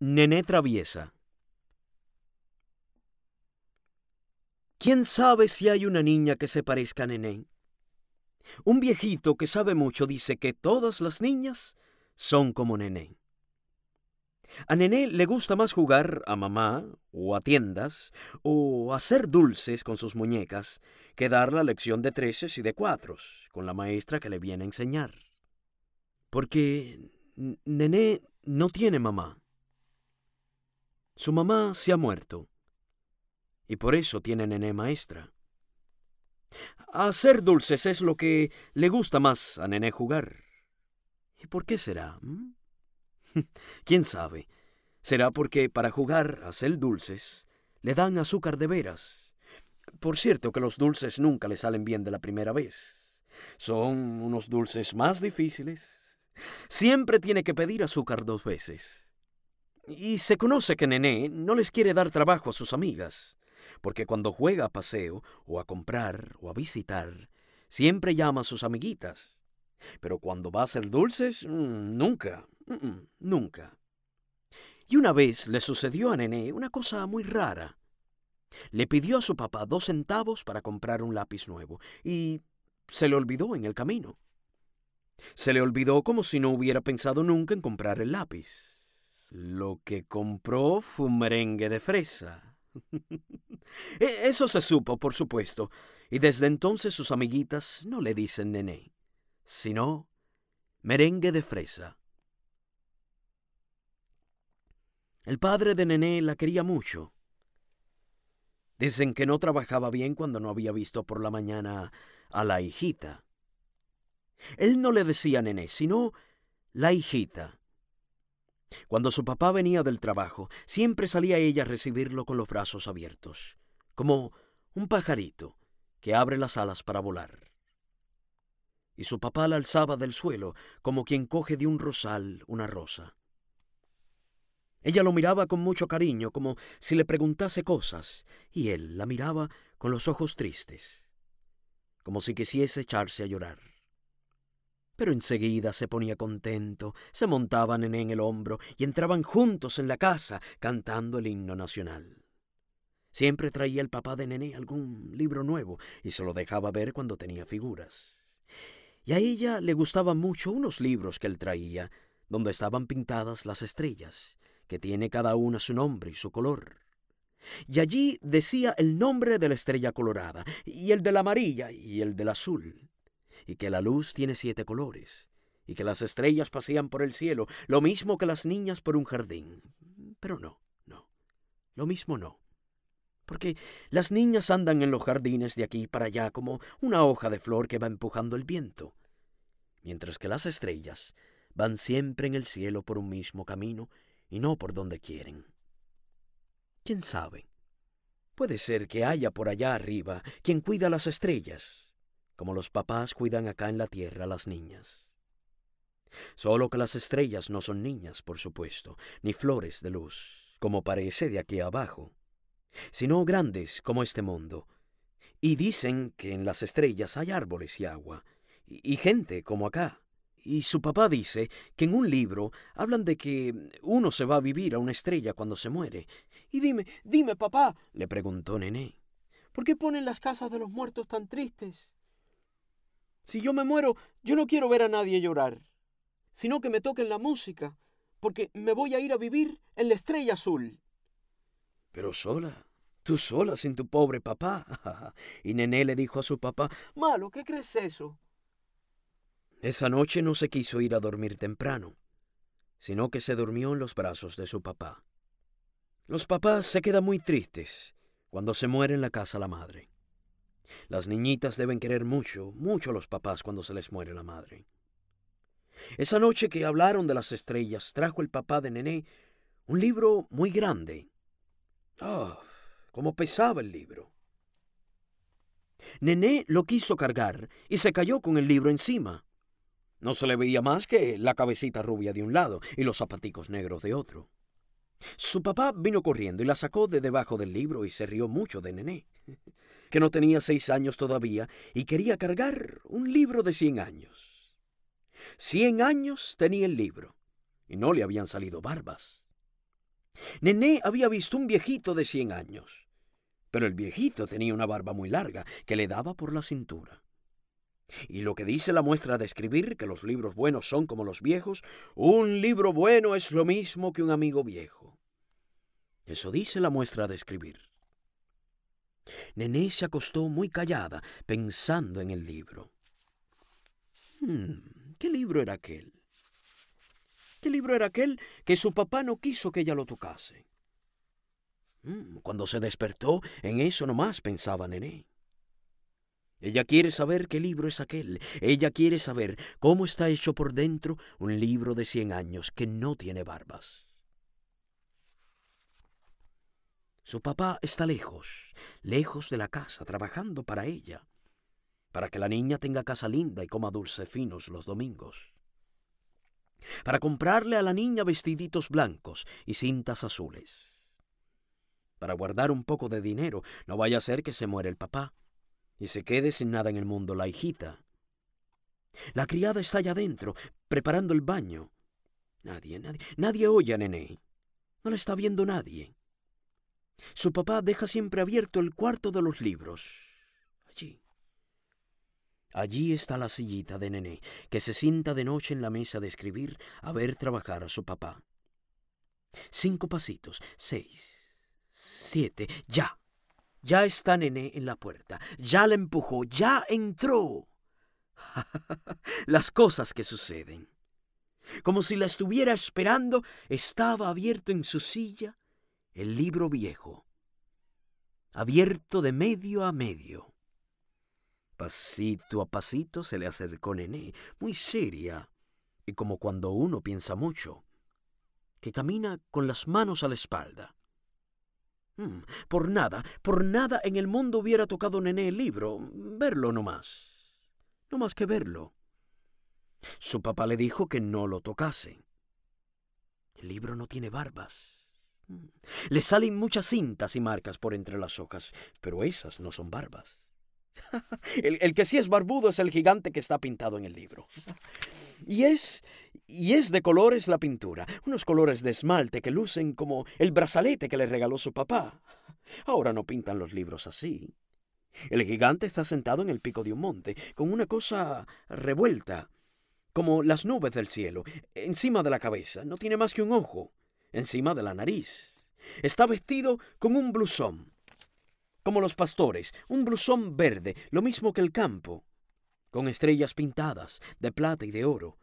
Nené Traviesa. ¿Quién sabe si hay una niña que se parezca a Nené? Un viejito que sabe mucho dice que todas las niñas son como Nené. A Nené le gusta más jugar a mamá o a tiendas o hacer dulces con sus muñecas que dar la lección de treces y de cuatros con la maestra que le viene a enseñar. Porque Nené no tiene mamá. Su mamá se ha muerto y por eso tiene nené maestra. Hacer dulces es lo que le gusta más a nené jugar. ¿Y por qué será? ¿Mm? ¿Quién sabe? Será porque para jugar a hacer dulces le dan azúcar de veras. Por cierto que los dulces nunca le salen bien de la primera vez. Son unos dulces más difíciles. Siempre tiene que pedir azúcar dos veces. Y se conoce que Nené no les quiere dar trabajo a sus amigas, porque cuando juega a paseo o a comprar o a visitar, siempre llama a sus amiguitas. Pero cuando va a hacer dulces, mm, nunca, nunca. Y una vez le sucedió a Nené una cosa muy rara. Le pidió a su papá dos centavos para comprar un lápiz nuevo y se le olvidó en el camino. Se le olvidó como si no hubiera pensado nunca en comprar el lápiz. Lo que compró fue un merengue de fresa. E, eso se supo, por supuesto, y desde entonces sus amiguitas no le dicen nené, sino merengue de fresa. El padre de nené la quería mucho. Dicen que no trabajaba bien cuando no había visto por la mañana a la hijita. Él no le decía nené, sino la hijita. Cuando su papá venía del trabajo, siempre salía ella a recibirlo con los brazos abiertos, como un pajarito que abre las alas para volar. Y su papá la alzaba del suelo, como quien coge de un rosal una rosa. Ella lo miraba con mucho cariño, como si le preguntase cosas, y él la miraba con los ojos tristes, como si quisiese echarse a llorar. Pero enseguida se ponía contento, se montaba Nené en el hombro y entraban juntos en la casa cantando el himno nacional. Siempre traía el papá de Nené algún libro nuevo y se lo dejaba ver cuando tenía figuras. Y a ella le gustaban mucho unos libros que él traía, donde estaban pintadas las estrellas, que tiene cada una su nombre y su color. Y allí decía el nombre de la estrella colorada, y el de la amarilla, y el del azul y que la luz tiene siete colores, y que las estrellas pasean por el cielo, lo mismo que las niñas por un jardín. Pero no, no, lo mismo no. Porque las niñas andan en los jardines de aquí para allá como una hoja de flor que va empujando el viento, mientras que las estrellas van siempre en el cielo por un mismo camino y no por donde quieren. ¿Quién sabe? Puede ser que haya por allá arriba quien cuida las estrellas como los papás cuidan acá en la tierra a las niñas. Solo que las estrellas no son niñas, por supuesto, ni flores de luz, como parece de aquí abajo, sino grandes como este mundo. Y dicen que en las estrellas hay árboles y agua, y, gente como acá. Y su papá dice que en un libro hablan de que uno se va a vivir a una estrella cuando se muere. Y dime, dime, papá, le preguntó Nené, ¿por qué ponen las casas de los muertos tan tristes? Si yo me muero, yo no quiero ver a nadie llorar, sino que me toquen la música, porque me voy a ir a vivir en la estrella azul. Pero sola, tú sola sin tu pobre papá. Y Nené le dijo a su papá, Malo, ¿qué crees eso? Esa noche no se quiso ir a dormir temprano, sino que se durmió en los brazos de su papá. Los papás se quedan muy tristes cuando se muere en la casa la madre. Las niñitas deben querer mucho, mucho a los papás cuando se les muere la madre. Esa noche que hablaron de las estrellas, trajo el papá de Nené un libro muy grande. ¡Ah! ¡Cómo pesaba el libro! Nené lo quiso cargar y se cayó con el libro encima. No se le veía más que la cabecita rubia de un lado y los zapaticos negros de otro. Su papá vino corriendo y la sacó de debajo del libro y se rió mucho de Nené que no tenía seis años todavía y quería cargar un libro de cien años. Cien años tenía el libro y no le habían salido barbas. Nené había visto un viejito de cien años, pero el viejito tenía una barba muy larga que le daba por la cintura. Y lo que dice la muestra de escribir, que los libros buenos son como los viejos, un libro bueno es lo mismo que un amigo viejo. Eso dice la muestra de escribir. Nené se acostó muy callada, pensando en el libro. Hmm, ¿Qué libro era aquel? ¿Qué libro era aquel que su papá no quiso que ella lo tocase? Hmm, cuando se despertó, en eso nomás pensaba Nené. Ella quiere saber qué libro es aquel. Ella quiere saber cómo está hecho por dentro un libro de cien años que no tiene barbas. Su papá está lejos, lejos de la casa, trabajando para ella, para que la niña tenga casa linda y coma dulce finos los domingos, para comprarle a la niña vestiditos blancos y cintas azules, para guardar un poco de dinero, no vaya a ser que se muera el papá y se quede sin nada en el mundo la hijita. La criada está allá adentro, preparando el baño. Nadie, nadie, nadie oye a Nené. No la está viendo nadie. Su papá deja siempre abierto el cuarto de los libros. Allí. Allí está la sillita de Nené, que se sienta de noche en la mesa de escribir a ver trabajar a su papá. Cinco pasitos, seis, siete, ya. Ya está Nené en la puerta, ya la empujó, ya entró. Las cosas que suceden. Como si la estuviera esperando, estaba abierto en su silla, el libro viejo, abierto de medio a medio. Pasito a pasito se le acercó Nené, muy seria, y como cuando uno piensa mucho, que camina con las manos a la espalda. Hmm, por nada, por nada en el mundo hubiera tocado Nené el libro, verlo nomás, no más que verlo. Su papá le dijo que no lo tocase. El libro no tiene barbas. Mm. Le salen muchas cintas y marcas por entre las hojas, pero esas no son barbas. El, el, que sí es barbudo es el gigante que está pintado en el libro. Y es, y es de colores la pintura, unos colores de esmalte que lucen como el brazalete que le regaló su papá. Ahora no pintan los libros así. El gigante está sentado en el pico de un monte, con una cosa revuelta, como las nubes del cielo, encima de la cabeza. No tiene más que un ojo encima de la nariz. Está vestido con un blusón, como los pastores, un blusón verde, lo mismo que el campo, con estrellas pintadas de plata y de oro.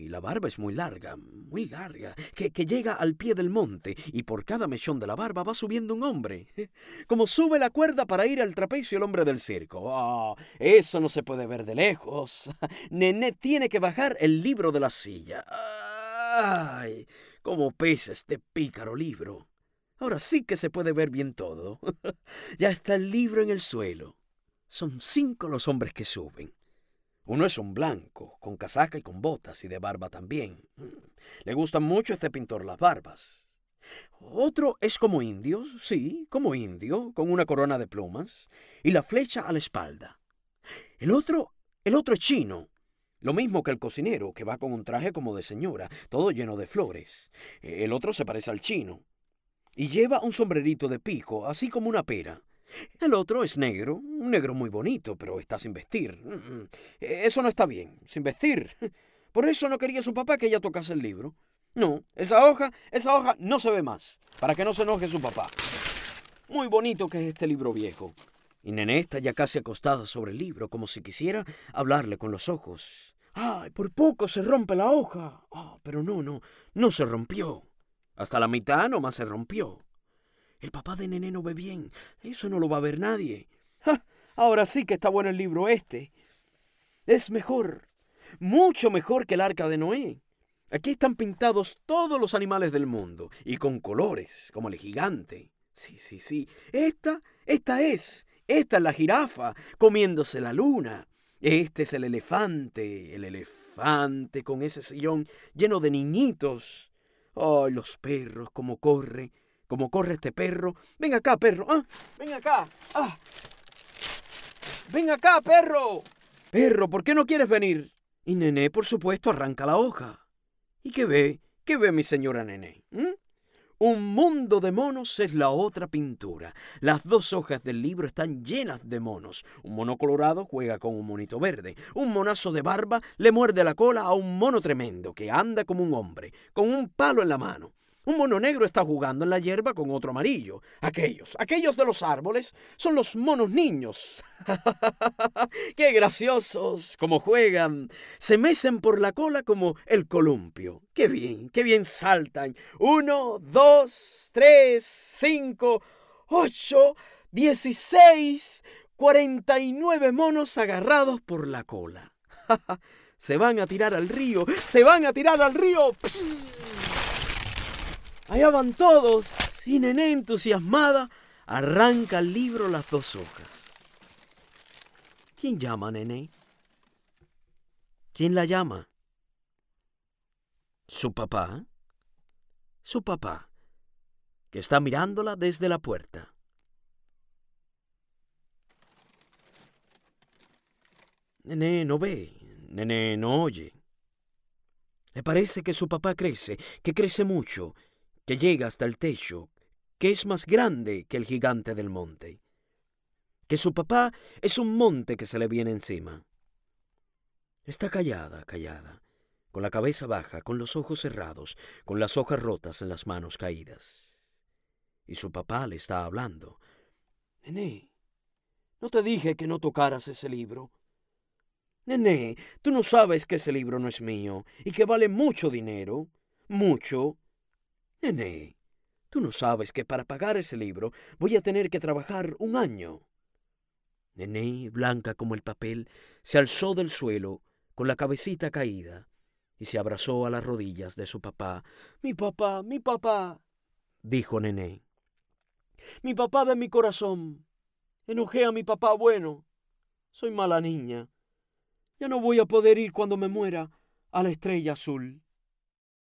Y la barba es muy larga, muy larga, que, llega al pie del monte, y por cada mechón de la barba va subiendo un hombre. Como sube la cuerda para ir al trapecio el hombre del circo. Ah, eso no se puede ver de lejos. Nené tiene que bajar el libro de la silla. Ay, ¿Cómo pesa este pícaro libro? Ahora sí que se puede ver bien todo. ya está el libro en el suelo. Son cinco los hombres que suben. Uno es un blanco, con casaca y con botas y de barba también. Mm, le gusta mucho a este pintor las barbas. Otro es como indio, sí, como indio, con una corona de plumas y la flecha a la espalda. El otro, el otro es chino, lo mismo que el cocinero, que va con un traje como de señora, todo lleno de flores. El otro se parece al chino. Y lleva un sombrerito de pico, así como una pera. El otro es negro, un negro muy bonito, pero está sin vestir. Eso no está bien, sin vestir. Por eso no quería su papá que ella tocase el libro. No, esa hoja, esa hoja no se ve más, para que no se enoje su papá. Muy bonito que es este libro viejo. Y Nené está ya casi acostada sobre el libro, como si quisiera hablarle con los ojos. ¡Ay, por poco se rompe la hoja! Oh, pero no, no, no se rompió. Hasta la mitad nomás se rompió. El papá de Nené no ve bien. Eso no lo va a ver nadie. ¡Ja! Ahora sí que está bueno el libro este. Es mejor, mucho mejor que el arca de Noé. Aquí están pintados todos los animales del mundo y con colores, como el gigante. Sí, sí, sí. Esta, esta es. Esta es la jirafa comiéndose la luna. Este es el elefante, el elefante con ese sillón lleno de niñitos. ¡Ay, los perros, cómo corre! ¿Cómo corre este perro? Ven acá, perro. ¡Ah! Ven acá. ¡Ah! Ven acá, perro. Perro, ¿por qué no quieres venir? Y Nené, por supuesto, arranca la hoja. ¿Y qué ve? ¿Qué ve mi señora Nené? ¿Mm? Un mundo de monos es la otra pintura. Las dos hojas del libro están llenas de monos. Un mono colorado juega con un monito verde. Un monazo de barba le muerde la cola a un mono tremendo que anda como un hombre, con un palo en la mano. Un mono negro está jugando en la hierba con otro amarillo. Aquellos, aquellos de los árboles son los monos niños. ¡Qué graciosos! cómo juegan. Se mecen por la cola como el columpio. ¡Qué bien, qué bien saltan! Uno, dos, tres, cinco, ocho, dieciséis, cuarenta y nueve monos agarrados por la cola. se van a tirar al río, se van a tirar al río. Allá van todos, y nené entusiasmada arranca el libro las dos hojas. ¿Quién llama, nené? ¿Quién la llama? Su papá. Su papá, que está mirándola desde la puerta. Nené no ve, Nené no oye. Le parece que su papá crece, que crece mucho, que llega hasta el techo, que es más grande que el gigante del monte, que su papá es un monte que se le viene encima. Está callada, callada, con la cabeza baja, con los ojos cerrados, con las hojas rotas en las manos caídas. Y su papá le está hablando. Nené, no te dije que no tocaras ese libro. Nené, tú no sabes que ese libro no es mío y que vale mucho dinero. Mucho. Nene, tú no sabes que para pagar ese libro voy a tener que trabajar un año. Nené, blanca como el papel, se alzó del suelo con la cabecita caída y se abrazó a las rodillas de su papá. Mi papá, mi papá, dijo Nené. Mi papá de mi corazón. Enojé a mi papá bueno. Soy mala niña. Ya no voy a poder ir cuando me muera a la estrella azul.